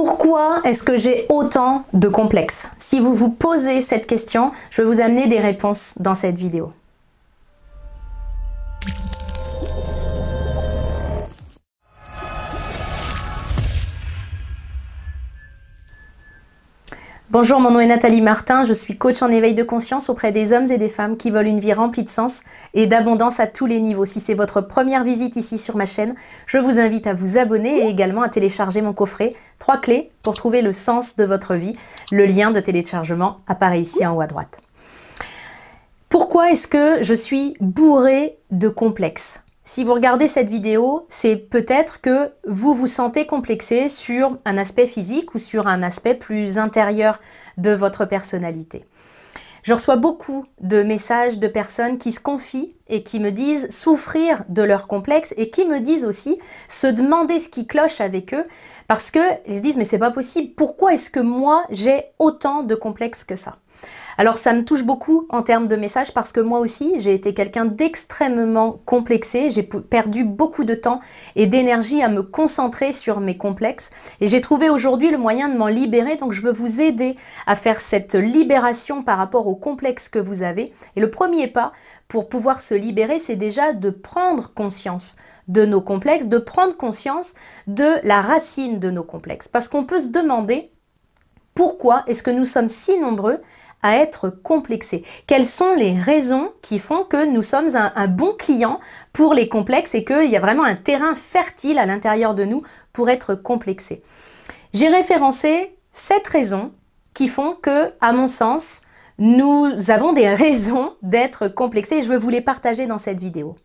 Pourquoi est-ce que j'ai autant de complexes Si vous vous posez cette question, je vais vous amener des réponses dans cette vidéo. Bonjour, mon nom est Nathalie Martin, je suis coach en éveil de conscience auprès des hommes et des femmes qui veulent une vie remplie de sens et d'abondance à tous les niveaux. Si c'est votre première visite ici sur ma chaîne, je vous invite à vous abonner et également à télécharger mon coffret 3 clés pour trouver le sens de votre vie. Le lien de téléchargement apparaît ici en haut à droite. Pourquoi est-ce que je suis bourrée de complexes si vous regardez cette vidéo, c'est peut-être que vous vous sentez complexé sur un aspect physique ou sur un aspect plus intérieur de votre personnalité. Je reçois beaucoup de messages de personnes qui se confient et qui me disent souffrir de leur complexe et qui me disent aussi se demander ce qui cloche avec eux parce qu'ils se disent mais c'est pas possible, pourquoi est-ce que moi j'ai autant de complexes que ça alors ça me touche beaucoup en termes de messages parce que moi aussi j'ai été quelqu'un d'extrêmement complexé, j'ai perdu beaucoup de temps et d'énergie à me concentrer sur mes complexes et j'ai trouvé aujourd'hui le moyen de m'en libérer donc je veux vous aider à faire cette libération par rapport aux complexes que vous avez et le premier pas pour pouvoir se libérer c'est déjà de prendre conscience de nos complexes, de prendre conscience de la racine de nos complexes parce qu'on peut se demander pourquoi est-ce que nous sommes si nombreux à être complexé. Quelles sont les raisons qui font que nous sommes un, bon client pour les complexes et qu'il y a vraiment un terrain fertile à l'intérieur de nous pour être complexé J'ai référencé sept raisons qui font que, à mon sens, nous avons des raisons d'être complexés et je veux vous les partager dans cette vidéo.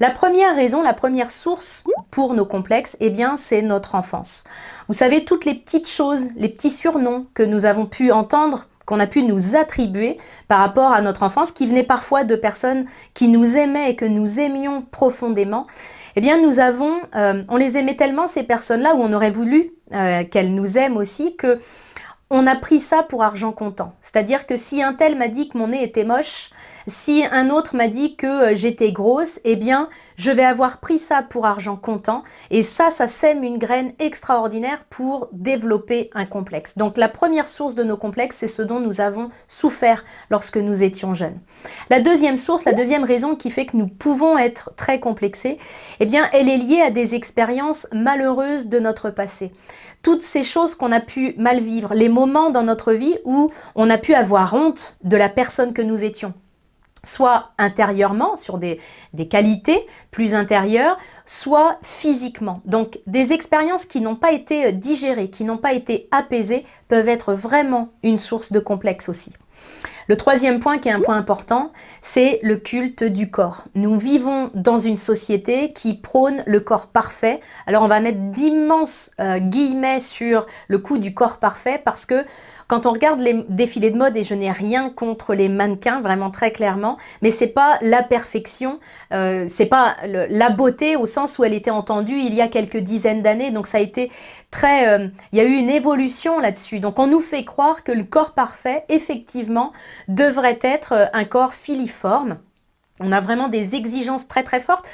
La première raison, la première source pour nos complexes, eh bien, c'est notre enfance. Vous savez, toutes les petites choses, les petits surnoms que nous avons pu entendre qu'on a pu nous attribuer par rapport à notre enfance, qui venait parfois de personnes qui nous aimaient et que nous aimions profondément, eh bien nous avons, euh, on les aimait tellement ces personnes-là, où on aurait voulu euh, qu'elles nous aiment aussi, que on a pris ça pour argent comptant. C'est-à-dire que si un tel m'a dit que mon nez était moche, si un autre m'a dit que euh, j'étais grosse, eh bien, je vais avoir pris ça pour argent comptant. Et ça, ça sème une graine extraordinaire pour développer un complexe. Donc la première source de nos complexes, c'est ce dont nous avons souffert lorsque nous étions jeunes. La deuxième source, la deuxième raison qui fait que nous pouvons être très complexés, eh bien, elle est liée à des expériences malheureuses de notre passé. Toutes ces choses qu'on a pu mal vivre, les mots dans notre vie où on a pu avoir honte de la personne que nous étions soit intérieurement, sur des, des, qualités plus intérieures, soit physiquement. Donc des expériences qui n'ont pas été digérées, qui n'ont pas été apaisées, peuvent être vraiment une source de complexe aussi. Le troisième point, qui est un point important, c'est le culte du corps. Nous vivons dans une société qui prône le corps parfait. Alors on va mettre d'immenses euh, guillemets sur le coup du corps parfait parce que quand on regarde les défilés de mode, et je n'ai rien contre les mannequins, vraiment très clairement, mais c'est pas la perfection, ce euh, c'est pas la beauté au sens où elle était entendue il y a quelques dizaines d'années. Donc ça a été très, euh, il y a eu une évolution là-dessus. Donc on nous fait croire que le corps parfait, effectivement, devrait être euh, un corps filiforme. On a vraiment des exigences très très fortes.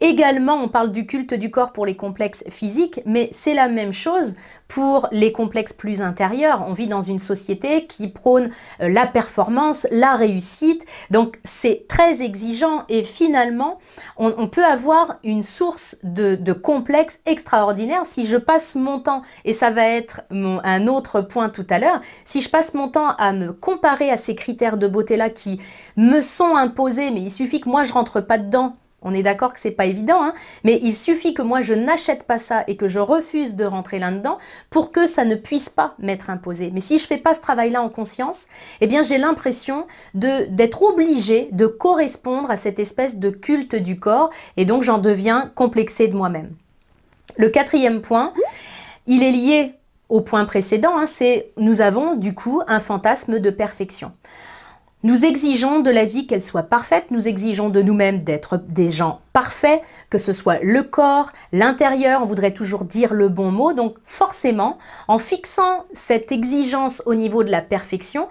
Également, on parle du culte du corps pour les complexes physiques, mais c'est la même chose pour les complexes plus intérieurs. On vit dans une société qui prône euh, la performance, la réussite, donc c'est très exigeant et finalement, on, peut avoir une source de, de, complexe extraordinaire si je passe mon temps, et ça va être un autre point tout à l'heure, si je passe mon temps à me comparer à ces critères de beauté-là qui me sont imposés, mais il suffit que moi je rentre pas dedans on est d'accord que c'est pas évident, hein, mais il suffit que moi je n'achète pas ça et que je refuse de rentrer là-dedans pour que ça ne puisse pas m'être imposé. Mais si je fais pas ce travail-là en conscience, eh bien j'ai l'impression d'être obligé de correspondre à cette espèce de culte du corps et donc j'en deviens complexé de moi-même. Le quatrième point, il est lié au point précédent, hein, c'est nous avons du coup un fantasme de perfection. Nous exigeons de la vie qu'elle soit parfaite, nous exigeons de nous-mêmes d'être des gens parfaits, que ce soit le corps, l'intérieur, on voudrait toujours dire le bon mot, donc forcément, en fixant cette exigence au niveau de la perfection,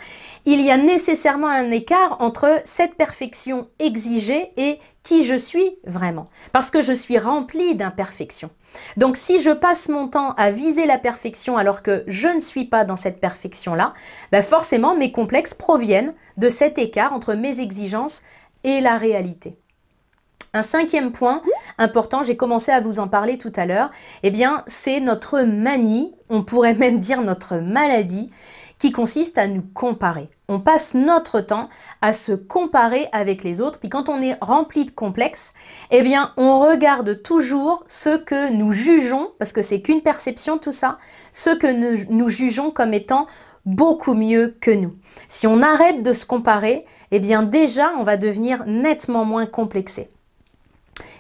il y a nécessairement un écart entre cette perfection exigée et qui je suis vraiment. Parce que je suis rempli d'imperfections. Donc si je passe mon temps à viser la perfection alors que je ne suis pas dans cette perfection-là, ben, forcément mes complexes proviennent de cet écart entre mes exigences et la réalité. Un cinquième point important, j'ai commencé à vous en parler tout à l'heure, et eh bien c'est notre manie, on pourrait même dire notre maladie, qui consiste à nous comparer. On passe notre temps à se comparer avec les autres, puis quand on est rempli de complexes, eh bien on regarde toujours ce que nous jugeons, parce que c'est qu'une perception tout ça, ce que nous, nous jugeons comme étant beaucoup mieux que nous. Si on arrête de se comparer, eh bien déjà on va devenir nettement moins complexé.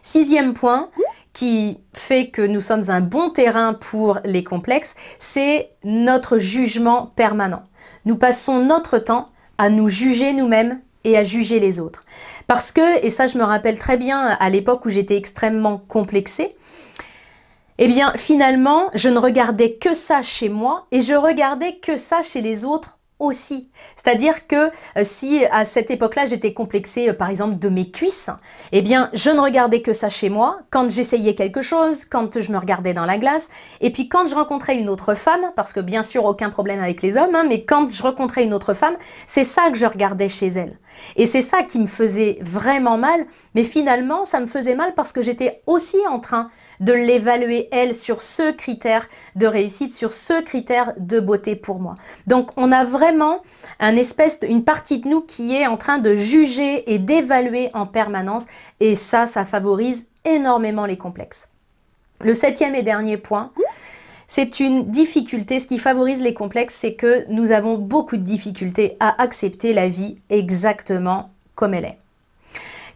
Sixième point, qui fait que nous sommes un bon terrain pour les complexes, c'est notre jugement permanent. Nous passons notre temps à nous juger nous-mêmes et à juger les autres. Parce que, et ça je me rappelle très bien à l'époque où j'étais extrêmement complexée, eh bien finalement je ne regardais que ça chez moi et je regardais que ça chez les autres c'est-à-dire que euh, si à cette époque-là, j'étais complexée, euh, par exemple, de mes cuisses, eh bien, je ne regardais que ça chez moi, quand j'essayais quelque chose, quand je me regardais dans la glace, et puis quand je rencontrais une autre femme, parce que bien sûr, aucun problème avec les hommes, hein, mais quand je rencontrais une autre femme, c'est ça que je regardais chez elle. Et c'est ça qui me faisait vraiment mal, mais finalement, ça me faisait mal parce que j'étais aussi en train de l'évaluer, elle, sur ce critère de réussite, sur ce critère de beauté pour moi. Donc, on a vraiment un espèce, une partie de nous qui est en train de juger et d'évaluer en permanence. Et ça, ça favorise énormément les complexes. Le septième et dernier point, c'est une difficulté. Ce qui favorise les complexes, c'est que nous avons beaucoup de difficultés à accepter la vie exactement comme elle est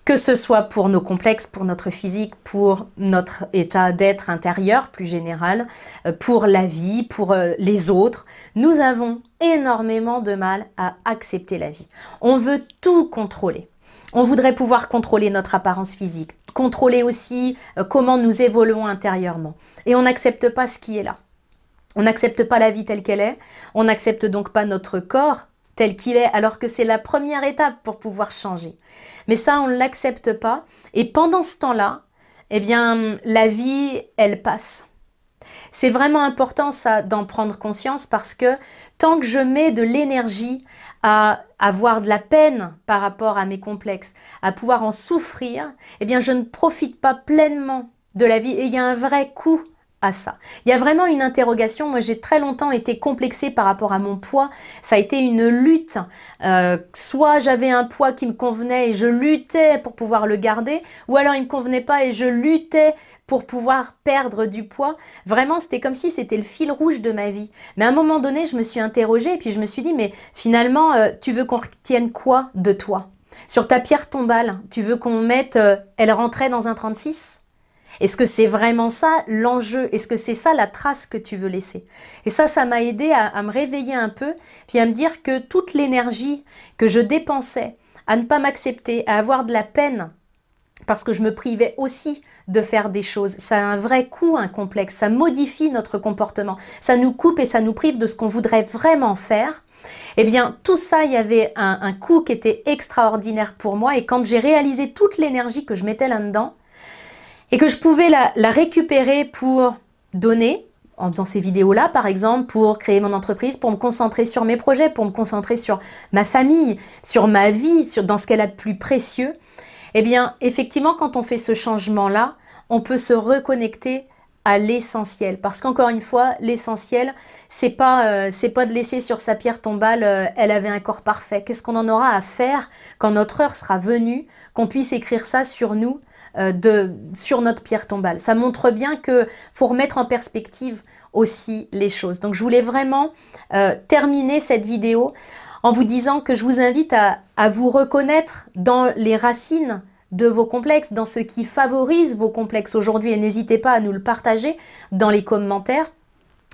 que ce soit pour nos complexes, pour notre physique, pour notre état d'être intérieur plus général, euh, pour la vie, pour euh, les autres, nous avons énormément de mal à accepter la vie. On veut tout contrôler. On voudrait pouvoir contrôler notre apparence physique, contrôler aussi euh, comment nous évoluons intérieurement. Et on n'accepte pas ce qui est là. On n'accepte pas la vie telle qu'elle est, on n'accepte donc pas notre corps tel qu'il est, alors que c'est la première étape pour pouvoir changer. Mais ça, on ne l'accepte pas. Et pendant ce temps-là, eh bien, la vie, elle passe. C'est vraiment important ça d'en prendre conscience parce que tant que je mets de l'énergie à avoir de la peine par rapport à mes complexes, à pouvoir en souffrir, eh bien je ne profite pas pleinement de la vie et il y a un vrai coût ça Il y a vraiment une interrogation. Moi, j'ai très longtemps été complexée par rapport à mon poids. Ça a été une lutte. Euh, soit j'avais un poids qui me convenait et je luttais pour pouvoir le garder, ou alors il ne me convenait pas et je luttais pour pouvoir perdre du poids. Vraiment, c'était comme si c'était le fil rouge de ma vie. Mais à un moment donné, je me suis interrogée et puis je me suis dit, mais finalement, euh, tu veux qu'on retienne quoi de toi Sur ta pierre tombale, tu veux qu'on mette, euh, elle rentrait dans un 36 est-ce que c'est vraiment ça l'enjeu Est-ce que c'est ça la trace que tu veux laisser Et ça, ça m'a aidé à, me réveiller un peu, puis à me dire que toute l'énergie que je dépensais à ne pas m'accepter, à avoir de la peine, parce que je me privais aussi de faire des choses, ça a un vrai coût, un complexe, ça modifie notre comportement, ça nous coupe et ça nous prive de ce qu'on voudrait vraiment faire. Eh bien, tout ça, il y avait un, un coût qui était extraordinaire pour moi, et quand j'ai réalisé toute l'énergie que je mettais là-dedans, et que je pouvais la, récupérer pour donner, en faisant ces vidéos-là, par exemple, pour créer mon entreprise, pour me concentrer sur mes projets, pour me concentrer sur ma famille, sur ma vie, sur, dans ce qu'elle a de plus précieux, eh bien, effectivement, quand on fait ce changement-là, on peut se reconnecter à l'essentiel. Parce qu'encore une fois, l'essentiel, c'est pas, euh, pas de laisser sur sa pierre tombale, euh, elle avait un corps parfait. Qu'est-ce qu'on en aura à faire quand notre heure sera venue, qu'on puisse écrire ça sur nous euh, de, sur notre pierre tombale. Ça montre bien que faut remettre en perspective aussi les choses. Donc je voulais vraiment euh, terminer cette vidéo en vous disant que je vous invite à, à vous reconnaître dans les racines de vos complexes, dans ce qui favorise vos complexes aujourd'hui et n'hésitez pas à nous le partager dans les commentaires.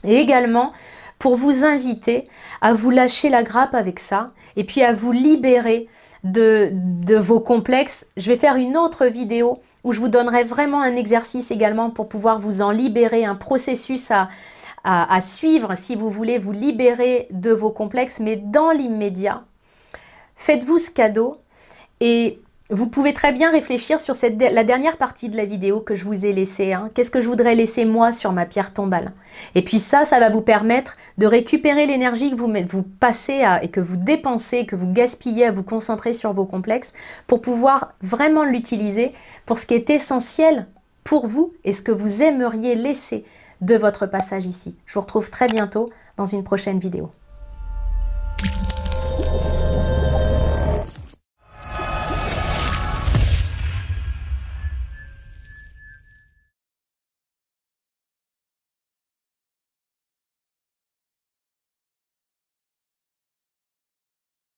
Et également, pour vous inviter à vous lâcher la grappe avec ça et puis à vous libérer de, de vos complexes. Je vais faire une autre vidéo où je vous donnerai vraiment un exercice également pour pouvoir vous en libérer, un processus à, à suivre si vous voulez vous libérer de vos complexes, mais dans l'immédiat. Faites-vous ce cadeau et vous pouvez très bien réfléchir sur la dernière partie de la vidéo que je vous ai laissée. Hein. Qu'est-ce que je voudrais laisser moi sur ma pierre tombale Et puis ça, ça va vous permettre de récupérer l'énergie que vous, passez et que vous dépensez, que vous gaspillez à vous concentrer sur vos complexes pour pouvoir vraiment l'utiliser pour ce qui est essentiel pour vous et ce que vous aimeriez laisser de votre passage ici. Je vous retrouve très bientôt dans une prochaine vidéo.